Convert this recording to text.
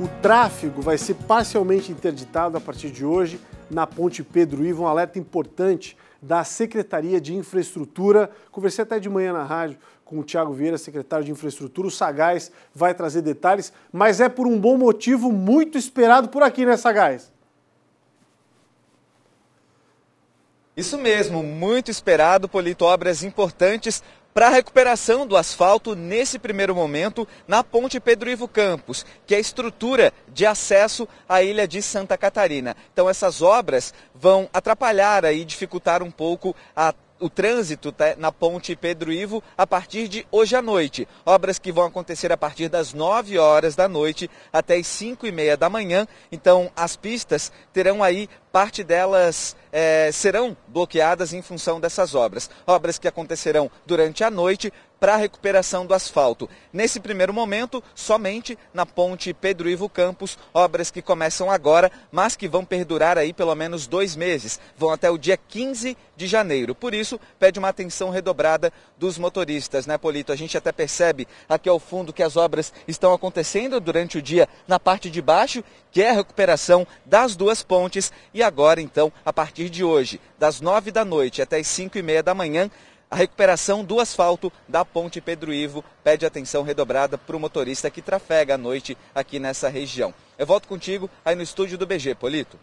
O tráfego vai ser parcialmente interditado a partir de hoje na Ponte Pedro Ivo, um alerta importante da Secretaria de Infraestrutura. Conversei até de manhã na rádio com o Tiago Vieira, secretário de Infraestrutura. O Sagaz vai trazer detalhes, mas é por um bom motivo muito esperado por aqui, né, Sagaz? Isso mesmo, muito esperado, Polito, obras importantes para a recuperação do asfalto nesse primeiro momento na Ponte Pedro Ivo Campos, que é a estrutura de acesso à ilha de Santa Catarina. Então essas obras vão atrapalhar e dificultar um pouco a o trânsito tá na ponte Pedro Ivo a partir de hoje à noite. Obras que vão acontecer a partir das 9 horas da noite até as 5 e meia da manhã. Então, as pistas terão aí parte delas é, serão bloqueadas em função dessas obras. Obras que acontecerão durante a noite, para a recuperação do asfalto. Nesse primeiro momento, somente na ponte Pedro Ivo Campos, obras que começam agora, mas que vão perdurar aí pelo menos dois meses, vão até o dia 15 de janeiro. Por isso, pede uma atenção redobrada dos motoristas, né, Polito? A gente até percebe aqui ao fundo que as obras estão acontecendo durante o dia na parte de baixo, que é a recuperação das duas pontes, e agora, então, a partir de hoje, das nove da noite até as cinco e meia da manhã, a recuperação do asfalto da Ponte Pedro Ivo pede atenção redobrada para o motorista que trafega à noite aqui nessa região. Eu volto contigo aí no estúdio do BG, Polito.